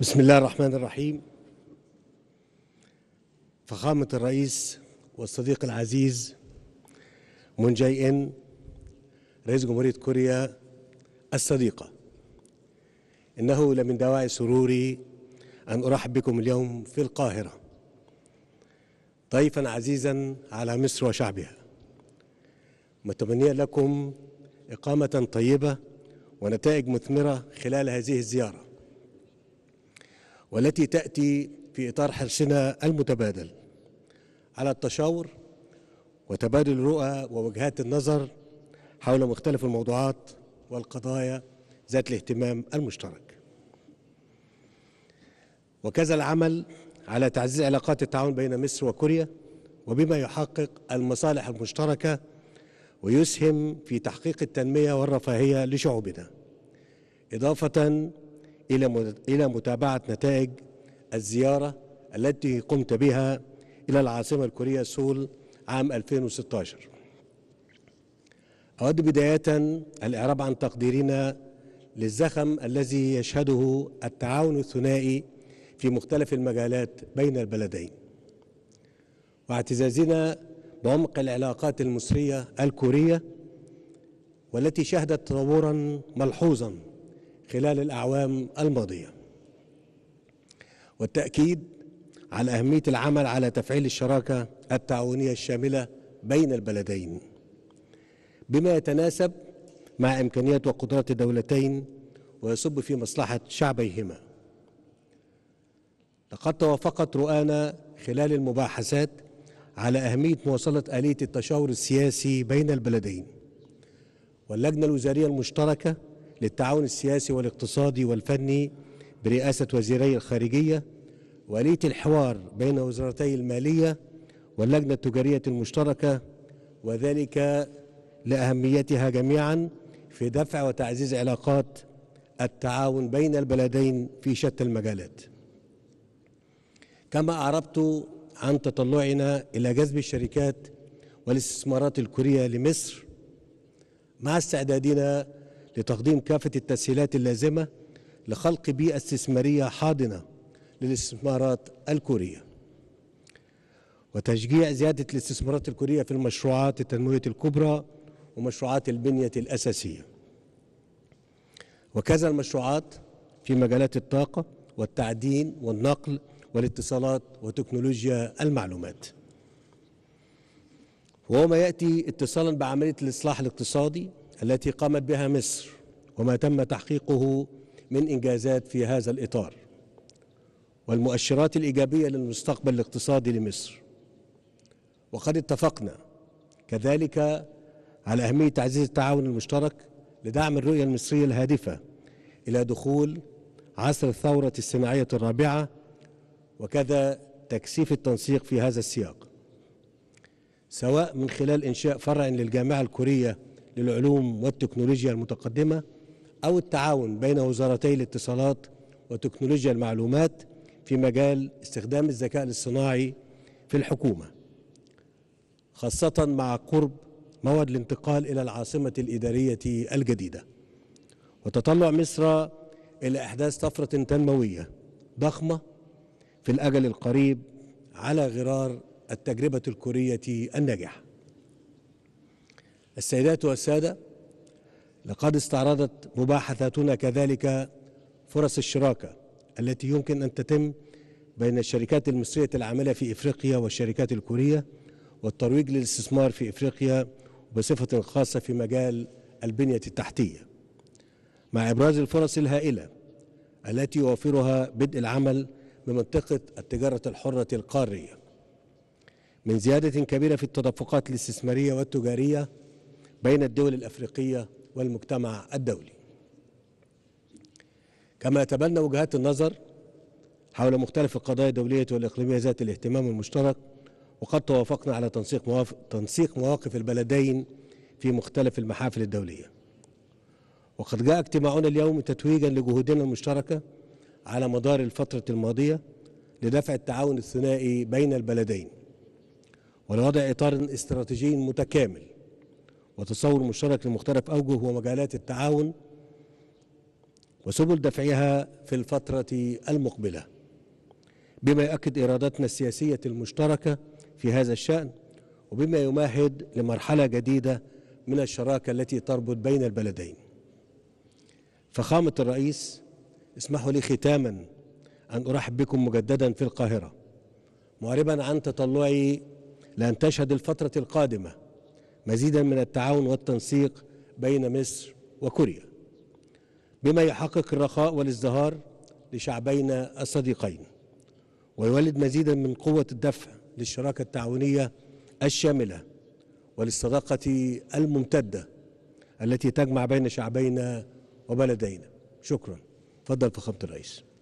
بسم الله الرحمن الرحيم فخامة الرئيس والصديق العزيز مون جاي إن رئيس جمهورية كوريا الصديقة إنه لمن دواعي سروري أن أرحب بكم اليوم في القاهرة ضيفا عزيزا على مصر وشعبها متمنيا لكم إقامة طيبة ونتائج مثمرة خلال هذه الزيارة والتي تأتي في إطار حرصنا المتبادل على التشاور وتبادل الرؤى ووجهات النظر حول مختلف الموضوعات والقضايا ذات الاهتمام المشترك وكذا العمل على تعزيز علاقات التعاون بين مصر وكوريا وبما يحقق المصالح المشتركة ويسهم في تحقيق التنمية والرفاهية لشعوبنا إضافة إلى إلى متابعة نتائج الزيارة التي قمت بها إلى العاصمة الكورية سول عام 2016 أود بداية الإعراب عن تقديرنا للزخم الذي يشهده التعاون الثنائي في مختلف المجالات بين البلدين واعتزازنا بعمق العلاقات المصرية الكورية والتي شهدت تطورا ملحوظا خلال الأعوام الماضية والتأكيد على أهمية العمل على تفعيل الشراكة التعاونية الشاملة بين البلدين بما يتناسب مع إمكانيات وقدرات الدولتين ويصب في مصلحة شعبيهما لقد توافقت رؤانا خلال المباحثات على أهمية مواصلة آلية التشاور السياسي بين البلدين واللجنة الوزارية المشتركة للتعاون السياسي والاقتصادي والفني برئاسة وزيري الخارجية وآلية الحوار بين وزارتي المالية واللجنة التجارية المشتركة وذلك لأهميتها جميعا في دفع وتعزيز علاقات التعاون بين البلدين في شتى المجالات كما أعربت عن تطلعنا إلى جذب الشركات والاستثمارات الكورية لمصر مع استعدادنا لتقديم كافة التسهيلات اللازمة لخلق بيئة استثمارية حاضنة للاستثمارات الكورية وتشجيع زيادة الاستثمارات الكورية في المشروعات التنموية الكبرى ومشروعات البنية الأساسية وكذا المشروعات في مجالات الطاقة والتعدين والنقل والاتصالات وتكنولوجيا المعلومات وهو ما يأتي اتصالا بعملية الإصلاح الاقتصادي التي قامت بها مصر وما تم تحقيقه من إنجازات في هذا الإطار والمؤشرات الإيجابية للمستقبل الاقتصادي لمصر وقد اتفقنا كذلك على أهمية تعزيز التعاون المشترك لدعم الرؤية المصرية الهادفة إلى دخول عصر الثورة الصناعية الرابعة وكذا تكثيف التنسيق في هذا السياق سواء من خلال إنشاء فرع للجامعة الكورية للعلوم والتكنولوجيا المتقدمة أو التعاون بين وزارتي الاتصالات وتكنولوجيا المعلومات في مجال استخدام الذكاء الاصطناعي في الحكومة خاصة مع قرب موعد الانتقال إلى العاصمة الإدارية الجديدة وتطلع مصر إلى إحداث طفرة تنموية ضخمة في الأجل القريب على غرار التجربة الكورية الناجحة السيدات والسادة لقد استعرضت مباحثاتنا كذلك فرص الشراكة التي يمكن أن تتم بين الشركات المصرية العاملة في إفريقيا والشركات الكورية والترويج للاستثمار في إفريقيا بصفة خاصة في مجال البنية التحتية مع إبراز الفرص الهائلة التي يوفرها بدء العمل بمنطقة التجارة الحرة القارية من زيادة كبيرة في التدفقات الاستثمارية والتجارية بين الدول الأفريقية والمجتمع الدولي كما تبنى وجهات النظر حول مختلف القضايا الدولية والإقليمية ذات الاهتمام المشترك وقد توافقنا على تنسيق مواقف, تنسيق مواقف البلدين في مختلف المحافل الدولية وقد جاء اجتماعنا اليوم تتويجا لجهودنا المشتركة على مدار الفترة الماضية لدفع التعاون الثنائي بين البلدين ولوضع إطار استراتيجي متكامل وتصور مشترك لمختلف أوجه ومجالات التعاون وسبل دفعها في الفترة المقبلة بما يؤكد إرادتنا السياسية المشتركة في هذا الشأن وبما يمهد لمرحلة جديدة من الشراكة التي تربط بين البلدين فخامة الرئيس اسمحوا لي ختاما أن أرحب بكم مجددا في القاهرة معربا عن تطلعي لأن تشهد الفترة القادمة مزيدا من التعاون والتنسيق بين مصر وكوريا بما يحقق الرخاء والازدهار لشعبينا الصديقين ويولد مزيدا من قوة الدفع للشراكة التعاونية الشاملة وللصداقة الممتدة التي تجمع بين شعبينا وبلدينا شكرا تفضل فخامة الرئيس